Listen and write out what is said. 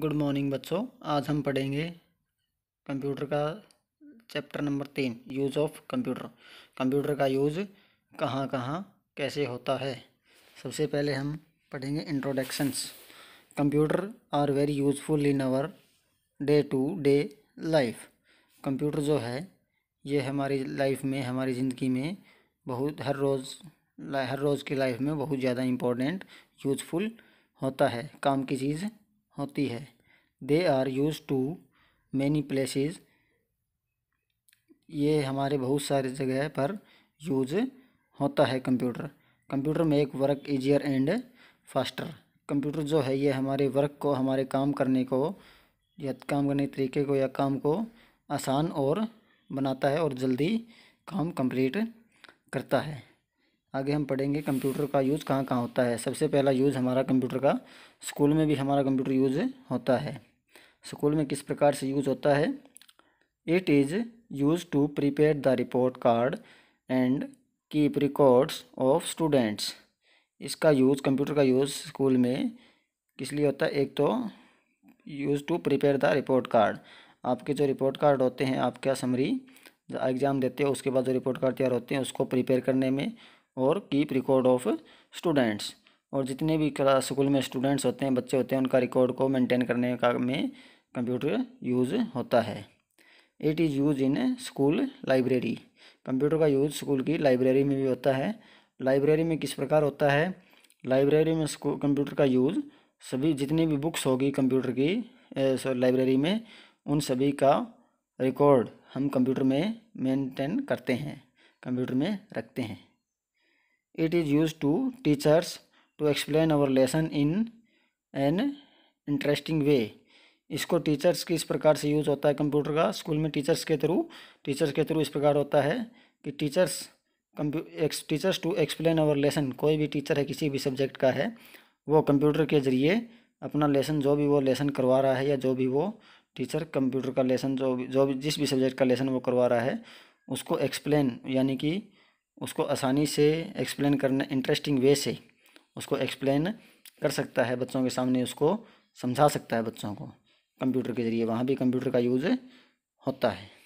good morning बच्चों आज हम पढ़ेंगे कंप्यूटर का चैप्टर नंबर तीन यूज़ ऑफ कंप्यूटर कंप्यूटर का यूज़ कहाँ कहाँ कैसे होता है सबसे पहले हम पढ़ेंगे introductions computer are very useful in our day to day life computer जो है ये हमारी लाइफ में हमारी ज़िंदगी में बहुत हर रोज़ हर रोज़ की लाइफ में बहुत ज़्यादा इम्पोर्टेंट यूज़फुल होता है काम की चीज़ होती है they are use to many places ये हमारे बहुत सारे जगह पर यूज होता है कंप्यूटर कंप्यूटर में एक work easier and faster computer जो है ये हमारे वर्क को हमारे काम करने को या काम करने तरीके को या काम को आसान और बनाता है और जल्दी काम कंप्लीट करता है आगे हम पढ़ेंगे कंप्यूटर का यूज़ कहाँ कहाँ होता है सबसे पहला यूज़ हमारा कंप्यूटर का स्कूल में भी हमारा कंप्यूटर यूज़ होता है स्कूल में किस प्रकार से यूज़ होता है it is use to prepare the report card and keep records of students इसका यूज़ कंप्यूटर का यूज़ स्कूल में किस लिए होता है एक तो use to prepare the report card आपके जो रिपोर्ट कार्ड होते हैं आपका समरी एग्ज़ाम देते हो उसके बाद जो रिपोर्ट कार्ड तैयार होते हैं उसको प्रिपेयर करने में और कीप रिकॉर्ड ऑफ स्टूडेंट्स और जितने भी क्लास स्कूल में स्टूडेंट्स होते हैं बच्चे होते हैं उनका रिकॉर्ड को मेंटेन करने का में कंप्यूटर यूज़ होता है it is use in school library computer का यूज़ स्कूल की लाइब्रेरी में भी होता है लाइब्रेरी में किस प्रकार होता है लाइब्रेरी में कंप्यूटर का यूज़ सभी जितनी भी बुक्स होगी कंप्यूटर की लाइब्रेरी में उन सभी का रिकॉर्ड हम कंप्यूटर में मेंटेन करते हैं कंप्यूटर में रखते हैं it is used to teachers to explain our lesson in an interesting way इसको टीचर्स किस प्रकार से यूज़ होता है कंप्यूटर का स्कूल में टीचर्स के थ्रू टीचर्स के थ्रू इस प्रकार होता है कि टीचर्स एक्स teachers to explain our lesson कोई भी टीचर है किसी भी सब्जेक्ट का है वो कंप्यूटर के ज़रिए अपना लेसन जो भी वो लेसन करवा रहा है या जो भी वो टीचर कंप्यूटर का लेसन जो भी जो भी जिस भी सब्जेक्ट का लेसन वो करवा रहा है उसको एक्सप्लेन यानी कि उसको आसानी से एक्सप्लेन करना इंटरेस्टिंग वे से उसको एक्सप्लेन कर सकता है बच्चों के सामने उसको समझा सकता है बच्चों को कंप्यूटर के ज़रिए वहाँ भी कंप्यूटर का यूज़ होता है